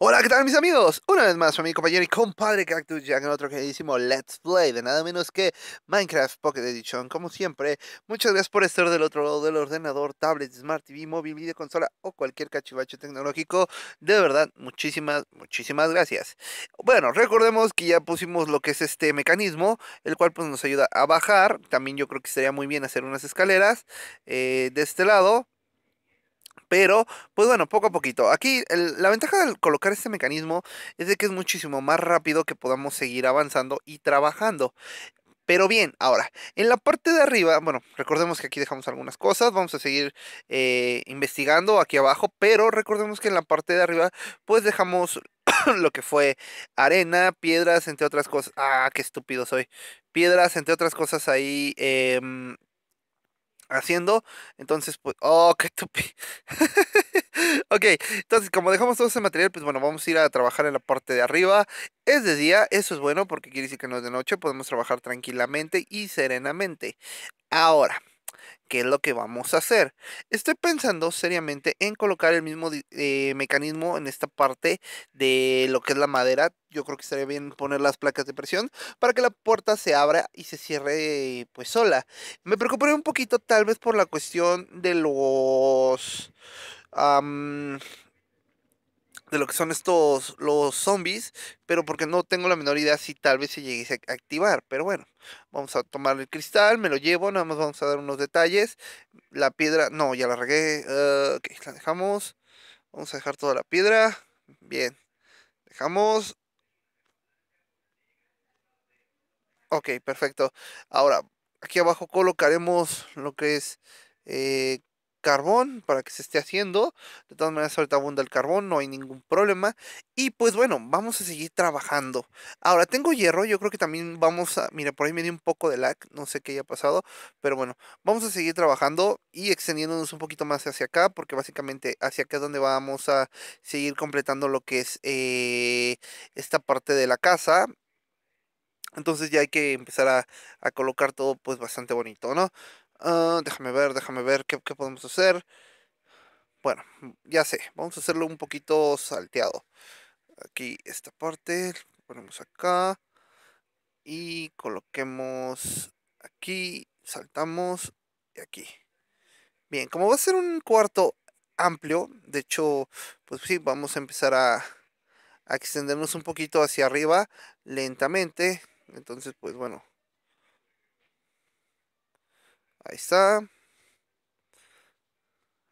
Hola, ¿qué tal mis amigos? Una vez más, mi compañero y compadre Cactus Jack en otro queridísimo Let's Play de nada menos que Minecraft Pocket Edition. Como siempre, muchas gracias por estar del otro lado del ordenador, tablet, smart TV, móvil, videoconsola o cualquier cachivacho tecnológico. De verdad, muchísimas, muchísimas gracias. Bueno, recordemos que ya pusimos lo que es este mecanismo, el cual pues nos ayuda a bajar. También yo creo que estaría muy bien hacer unas escaleras eh, de este lado pero, pues bueno, poco a poquito. Aquí la ventaja de colocar este mecanismo es de que es muchísimo más rápido que podamos seguir avanzando y trabajando. Pero bien, ahora, en la parte de arriba, bueno, recordemos que aquí dejamos algunas cosas, vamos a seguir eh, investigando aquí abajo, pero recordemos que en la parte de arriba, pues dejamos lo que fue arena, piedras, entre otras cosas. Ah, qué estúpido soy. Piedras, entre otras cosas ahí. Em, haciendo. Entonces, pues, oh, qué tupi. ok, entonces, como dejamos todo ese material, pues bueno, vamos a ir a trabajar en la parte de arriba. Es de día, eso es bueno porque quiere decir que no es de noche, podemos trabajar tranquilamente y serenamente. Ahora, que es lo que vamos a hacer. Estoy pensando seriamente en colocar el mismo eh, mecanismo en esta parte de lo que es la madera. Yo creo que estaría bien poner las placas de presión para que la puerta se abra y se cierre pues sola. Me preocuparía un poquito tal vez por la cuestión de los de lo que son estos los zombies, pero porque no tengo la menor idea si tal vez se llegue a activar. Pero bueno, vamos a tomar el cristal, me lo llevo, nada más vamos a dar unos detalles. La piedra, no, ya la regué, ah, ok, la dejamos. Vamos a dejar toda la piedra, bien, dejamos. Ok, perfecto. Ahora, aquí abajo colocaremos lo que es eh, carbón para que se esté haciendo. De todas maneras, ahorita abunda el carbón, no hay ningún problema. Y pues bueno, vamos a seguir trabajando. Ahora tengo hierro, yo creo que también vamos a. Mira, por ahí me dio un poco de lag, no sé qué haya pasado, pero bueno, vamos a seguir trabajando y extendiéndonos un poquito más hacia acá, porque básicamente hacia acá es donde vamos a seguir completando lo que es eh, esta parte de la casa. Entonces ya hay que empezar a, colocar todo pues bastante bonito, ¿no? Ah, déjame ver, déjame ver qué, qué hacer. Bueno, ya sé, vamos a hacerlo un poquito salteado. Aquí esta parte, ponemos acá y coloquemos aquí, saltamos y aquí. Bien, como va a ser un cuarto amplio, de hecho, pues sí, vamos a empezar a, a extendernos un poquito hacia arriba lentamente. Entonces, pues bueno. Ahí está.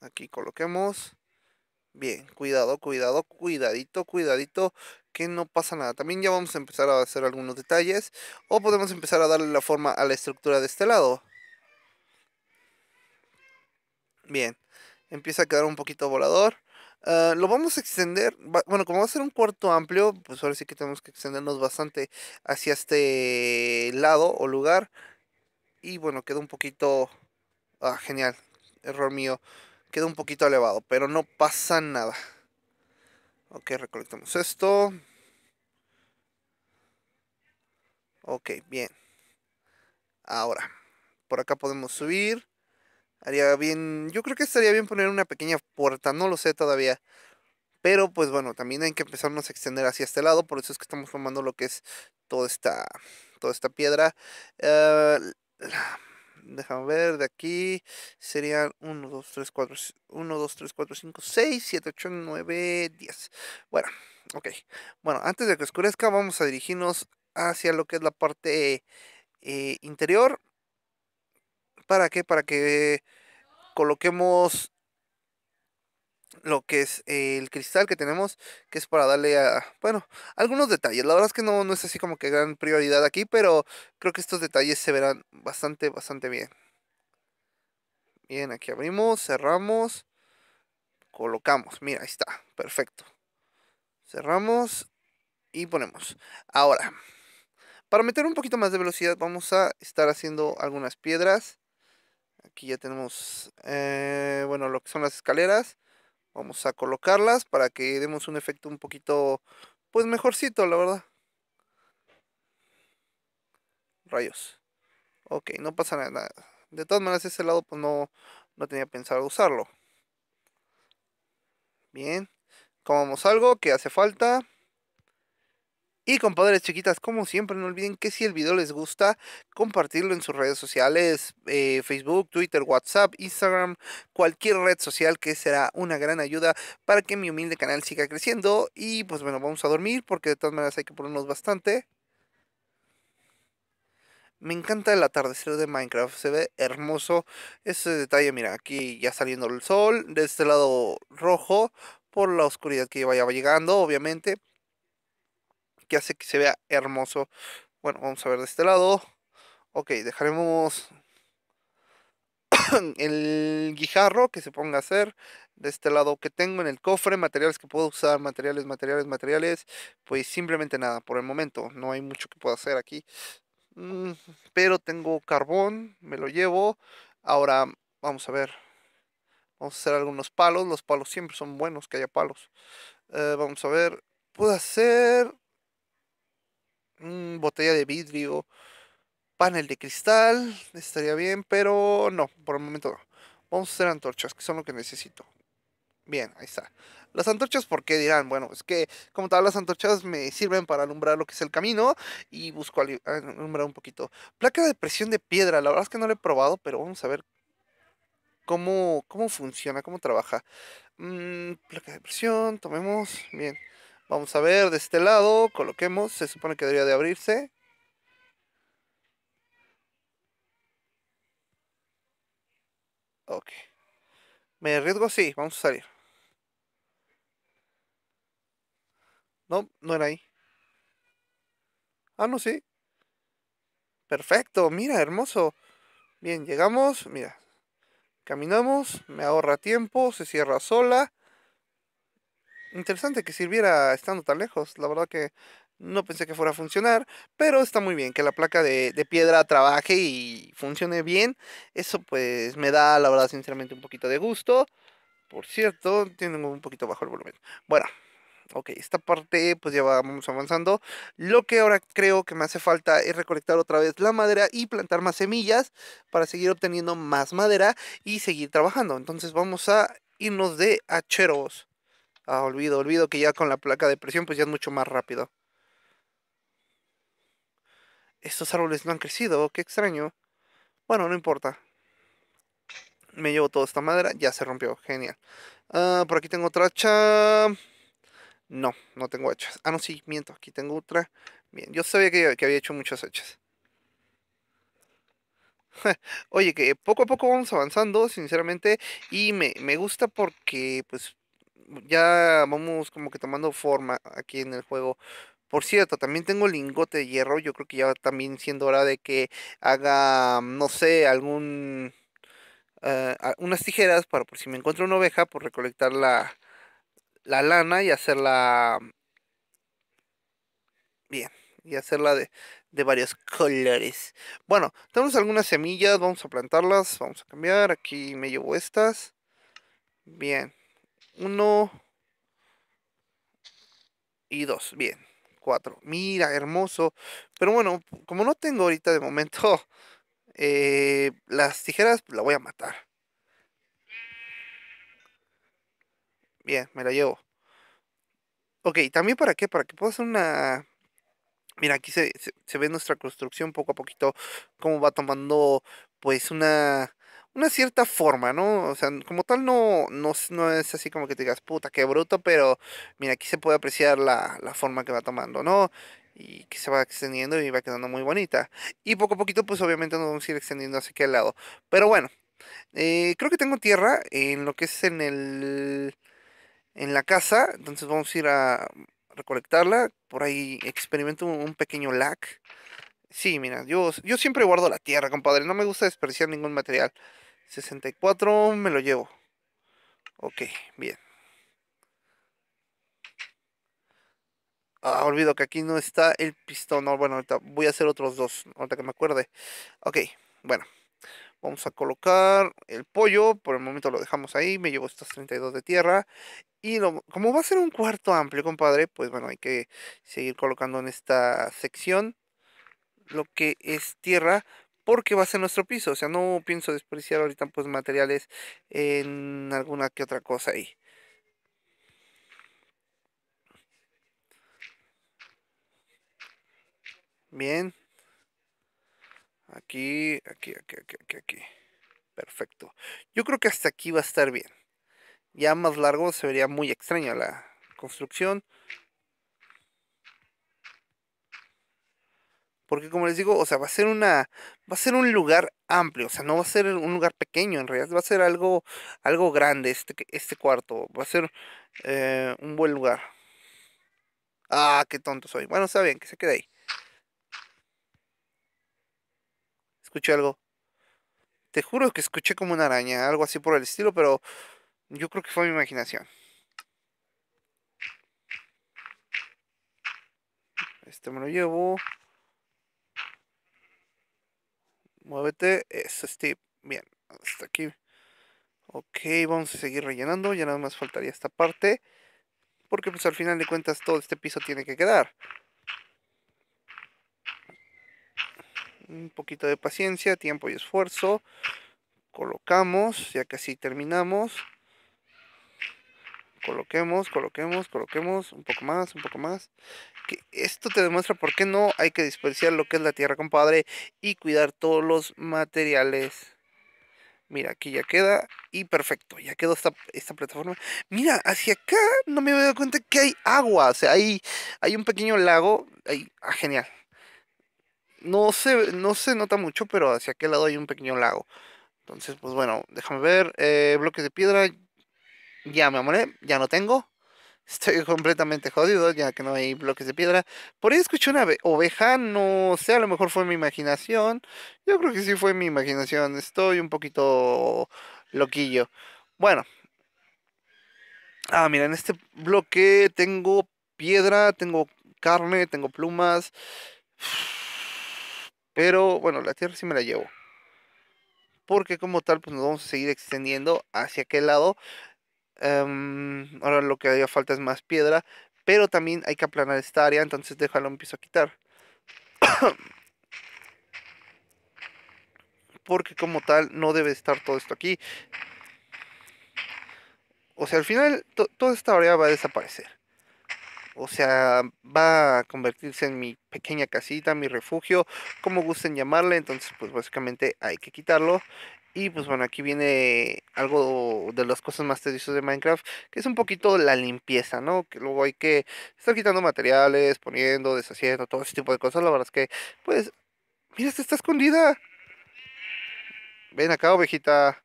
Aquí coloquemos. Bien, cuidado, cuidado, cuidadito, cuidadito, que no pasa nada. También ya vamos a empezar a hacer algunos detalles. O podemos empezar a darle la forma a la estructura de este lado. Bien, empieza a quedar un poquito volador. Ah, lo vamos a extender, bueno, como va a ser un cuarto amplio, pues ahora sí que tenemos que extendernos bastante hacia este lado o lugar. Y bueno, queda un poquito... Ah, genial, error mío queda un poquito elevado, pero no pasa nada. Ok, recolectamos esto. Ok, bien. Ahora, por acá podemos subir. Haría bien, yo creo que estaría bien poner una pequeña puerta, no lo sé todavía. Pero pues bueno, también hay que empezarnos a extender hacia este lado, por eso es que estamos formando lo que es toda esta, toda esta piedra. Eh, la, déjame ver, de aquí serían 1, 2, 3, 4, 1, 2, 3, 4, 5, 6, 7, 8, 9, 10. Bueno, ok. Bueno, antes de que oscurezca vamos a dirigirnos hacia lo que es la parte eh, interior. ¿Para qué? Para que coloquemos lo que es el cristal que tenemos, que es para darle a, bueno, algunos detalles. La verdad es que no, es así como que gran prioridad aquí, pero creo que estos detalles se verán bastante, bastante bien. Bien, aquí abrimos, cerramos, colocamos. Mira, ahí está, perfecto. Cerramos y ponemos. Ahora, para meter un poquito más de velocidad, vamos a estar haciendo algunas piedras. Aquí ya tenemos, eh, bueno, lo que son las escaleras. Vamos a colocarlas para que demos un efecto un poquito, pues mejorcito, la verdad. Rayos. Ok, no pasa nada. De todas maneras, ese lado pues no, no tenía pensado usarlo. Bien. Comamos algo que hace falta. Y compadres chiquitas, como siempre, no olviden que si el video les gusta, compartirlo en sus redes sociales, eh, Facebook, Twitter, WhatsApp, Instagram, cualquier red social que será una gran ayuda para que mi humilde canal siga creciendo. Y pues bueno, vamos a dormir porque de todas maneras hay que ponernos bastante. Me encanta el atardecer de Minecraft, se ve hermoso ese detalle. Mira, aquí ya saliendo el sol, de este lado rojo, por la oscuridad que vaya llegando, obviamente que hace que se vea hermoso. Bueno, vamos a ver de este lado. Ok, dejaremos el guijarro que se ponga a hacer. De este lado que tengo en el cofre, materiales que puedo usar, materiales, materiales, materiales. Pues simplemente nada, por el momento. No hay mucho que pueda hacer aquí. Mm, pero tengo carbón, me lo llevo. Ahora vamos a ver. Vamos a hacer algunos palos. Los palos siempre son buenos que haya palos. Eh, vamos a ver. Puedo hacer botella de vidrio, panel de cristal, estaría bien, pero no, por el momento no. Vamos a hacer antorchas, que son lo que necesito. Bien, ahí está. Las antorchas, ¿por qué dirán? Bueno, es que como tal, las antorchas me sirven para alumbrar lo que es el camino y busco ah, alumbrar un poquito. Placa de presión de piedra, la verdad es que no la he probado, pero vamos a ver cómo, cómo funciona, cómo trabaja. Mm, placa de presión, tomemos. Bien. Vamos a ver de este lado, coloquemos, se supone que debería de abrirse. Ok. ¿Me arriesgo? Sí, vamos a salir. No, no era ahí. Ah, no, sí. Perfecto, mira, hermoso. Bien, llegamos, mira. Caminamos, me ahorra tiempo, se cierra sola. Interesante que sirviera estando tan lejos. La verdad que no pensé que fuera a funcionar, pero está muy bien que la placa de, piedra trabaje y funcione bien. Eso pues me da, la verdad, sinceramente un poquito de gusto. Por cierto, tienen un poquito bajo el volumen. Bueno, ok, esta parte pues ya vamos avanzando. Lo que ahora creo que me hace falta es recolectar otra vez la madera y plantar más semillas para seguir obteniendo más madera y seguir trabajando. Entonces vamos a irnos de hacheros. Ah, olvido. Olvido que ya con la placa de presión pues ya es mucho más rápido. Estos árboles no han crecido, qué extraño. Bueno, no importa. Me llevo toda esta madera, ya se rompió, genial. Ah, por aquí tengo otra hacha. No, no tengo hachas. Ah, no, sí, miento, aquí tengo otra. Bien, yo sabía que, había hecho muchas hachas. Oye, que poco a poco vamos avanzando, sinceramente, y me, me gusta porque, pues, ya vamos como que tomando forma aquí en el juego. Por cierto, también tengo lingote de hierro. Yo creo que ya también siendo hora de que haga, mm, no sé, algún. Eh, unas tijeras para por si me encuentro una oveja, por pues recolectar la, la lana y hacerla. Mm, bien, y hacerla de, de varios colores. Bueno, tenemos algunas semillas, vamos a plantarlas, vamos a cambiar. Aquí me llevo estas. Bien, uno. Y dos. Bien. Cuatro. Mira, hermoso. Pero bueno, como no tengo ahorita de momento eh, las tijeras, la voy a matar. Bien, me la llevo. Ok, también para qué? Para que pueda hacer una. Mira, aquí se ve nuestra construcción poco a poquito, cómo va tomando, pues, una una cierta forma, ¿no? O sea, como tal no, no, es así como que te digas, puta, qué bruto, pero mira, aquí se puede apreciar la, forma que va tomando, ¿no? y que se va extendiendo y va quedando muy bonita. Y poco a poquito, pues obviamente nos vamos a ir extendiendo hacia aquel lado. Pero bueno, eh, creo que tengo tierra en lo que es en el en la casa. Entonces vamos a ir a recolectarla. Por ahí experimento un pequeño lag. Sí, mira, yo, yo siempre guardo la tierra, compadre. No me gusta desperdiciar ningún material. 64 me lo llevo. Ok, bien. Ah, olvido que aquí no está el pistón. bueno, ahorita voy a hacer otros dos. Ahorita que me acuerde. Ok, bueno. Vamos a colocar el pollo. Por el momento lo dejamos ahí. Me llevo estos 32 de tierra. Y lo, como va a ser un cuarto amplio, compadre, pues bueno, hay que seguir colocando en esta sección lo que es tierra porque va a ser nuestro piso. O sea, no pienso despreciar ahorita pues materiales en alguna que otra cosa ahí. Bien. Aquí, aquí, aquí, aquí, aquí, aquí. Perfecto. Yo creo que hasta aquí va a estar bien. Ya más largo se vería muy extraña la construcción. Porque como les digo, o sea, va a ser una, va a ser un lugar amplio, o sea, no va a ser un lugar pequeño en realidad, va a ser algo, algo grande este, este cuarto, va a ser eh, un buen lugar. Ah, qué tonto soy. Bueno, está bien, que se quede ahí. Escuché algo. Te juro que escuché como una araña, algo así por el estilo, pero yo creo que fue mi imaginación. Este me lo llevo. Muévete, es Steve. Bien, hasta aquí. Ok, vamos a seguir rellenando. Ya nada más faltaría esta parte. Porque pues al final de cuentas todo este piso tiene que quedar. Un poquito de paciencia, tiempo y esfuerzo. Colocamos, ya casi terminamos. Coloquemos, coloquemos, coloquemos. Un poco más, un poco más esto te demuestra por qué no hay que desperdiciar lo que es la tierra, compadre, y cuidar todos los materiales. Mira, aquí ya queda. Y perfecto, ya quedó esta, esta plataforma. Mira, hacia acá no me había dado cuenta que hay agua. O sea, hay, hay un pequeño lago. ah, genial. No se, no se nota mucho, pero hacia aquel lado hay un pequeño lago. Entonces, pues bueno, déjame ver. Eh, bloques de piedra. Ya me amoré, ya no tengo. Estoy completamente jodido, ya que no hay bloques de piedra. Por ahí escuché una oveja, no sé, a lo mejor fue mi imaginación. Yo creo que sí fue mi imaginación. Estoy un poquito loquillo. Bueno. Ah, mira, en este bloque tengo piedra, tengo carne, tengo plumas. Pero bueno, la tierra sí me la llevo. Porque como tal, pues nos vamos a seguir extendiendo hacia aquel lado. Em, ahora lo que haría falta es más piedra, pero también hay que aplanar esta área, entonces déjalo, empiezo a quitar. Porque como tal no debe estar todo esto aquí. O sea, al final toda esta área va a desaparecer. O sea, va a convertirse en mi pequeña casita, mi refugio, como gusten llamarle. Entonces, pues básicamente hay que quitarlo. Y pues bueno, aquí viene algo de las cosas más tediosas de Minecraft, que es un poquito la limpieza, ¿no? Que luego hay que estar quitando materiales, poniendo, deshaciendo, todo ese tipo de cosas. La verdad es que, pues, mira, está escondida. Ven acá, ovejita.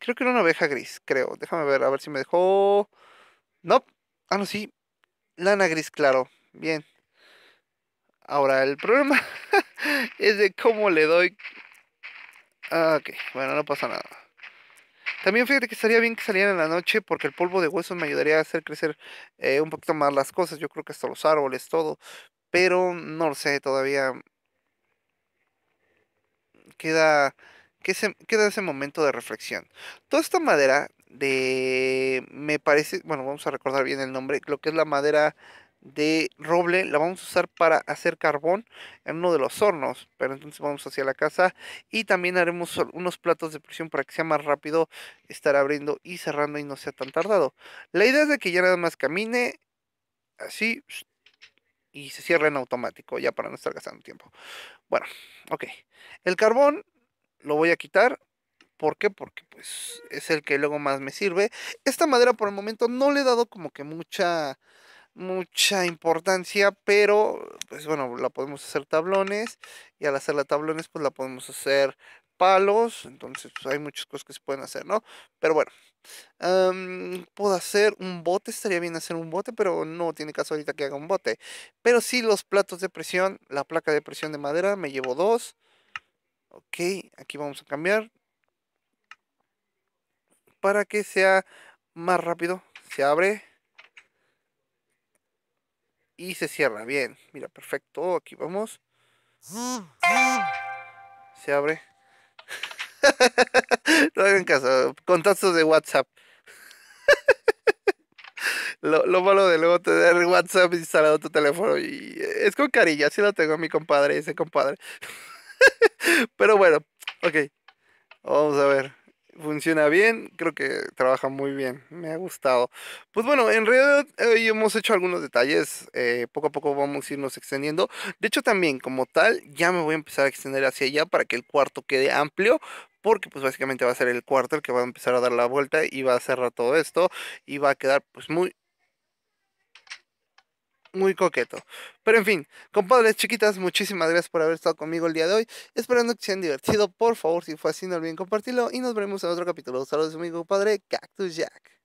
Creo que era una oveja gris, creo. Déjame ver, a ver si me dejó. No. Ah, no, sí. Lana gris, claro. Bien. Ahora, el problema es de cómo le doy Ah, ok, bueno, no pasa nada. También fíjate que estaría bien que salieran en la noche porque el polvo de huesos me ayudaría a hacer crecer eh, un poquito más las cosas. Yo creo que hasta los árboles, todo. Pero no lo sé, todavía queda, se, queda ese momento de reflexión. Toda esta madera de... Me parece... Bueno, vamos a recordar bien el nombre. Lo que es la madera de roble la vamos a usar para hacer carbón en uno de los hornos pero entonces vamos hacia la casa y también haremos unos platos de presión para que sea más rápido estar abriendo y cerrando y no sea tan tardado la idea es de que ya nada más camine así y se cierre en automático ya para no estar gastando tiempo bueno ok el carbón lo voy a quitar ¿Por qué? Porque pues es el que luego más me sirve. Esta madera por el momento no le he dado como que mucha mucha importancia, pero pues bueno, la podemos hacer tablones y al hacerla tablones pues la podemos hacer palos, entonces pues, hay muchas cosas que se pueden hacer, ¿no? Pero bueno, em, puedo hacer un bote, estaría bien hacer un bote, pero no tiene caso ahorita que haga un bote. Pero sí los platos de presión, la placa de presión de madera, me llevo dos. Ok, aquí vamos a cambiar para que sea más rápido. Se abre. Y se cierra, bien. Mira, perfecto. Aquí vamos. Se abre. no hagan caso. Contactos de WhatsApp. Lo, malo de luego tener WhatsApp instalado en tu teléfono. Y eh, es con cariño, así lo tengo a mi compadre, ese compadre. Pero bueno, ok. Vamos a ver funciona bien, creo que trabaja muy bien, me ha gustado. Pues bueno, en realidad hoy eh, hemos hecho algunos detalles, eh, poco a poco vamos a irnos extendiendo. De hecho también, como tal, ya me voy a empezar a extender hacia allá para que el cuarto quede amplio. Porque pues básicamente va a ser el cuarto el que va a empezar a dar la vuelta y va a cerrar todo esto. Y va a quedar pues muy, muy coqueto. Pero en fin, compadres chiquitas, muchísimas gracias por haber estado conmigo el día de hoy. Esperando que se hayan divertido. Por favor, si fue así, no olviden compartirlo. Y nos veremos en otro capítulo. Saludos, amigo compadre Cactus Jack.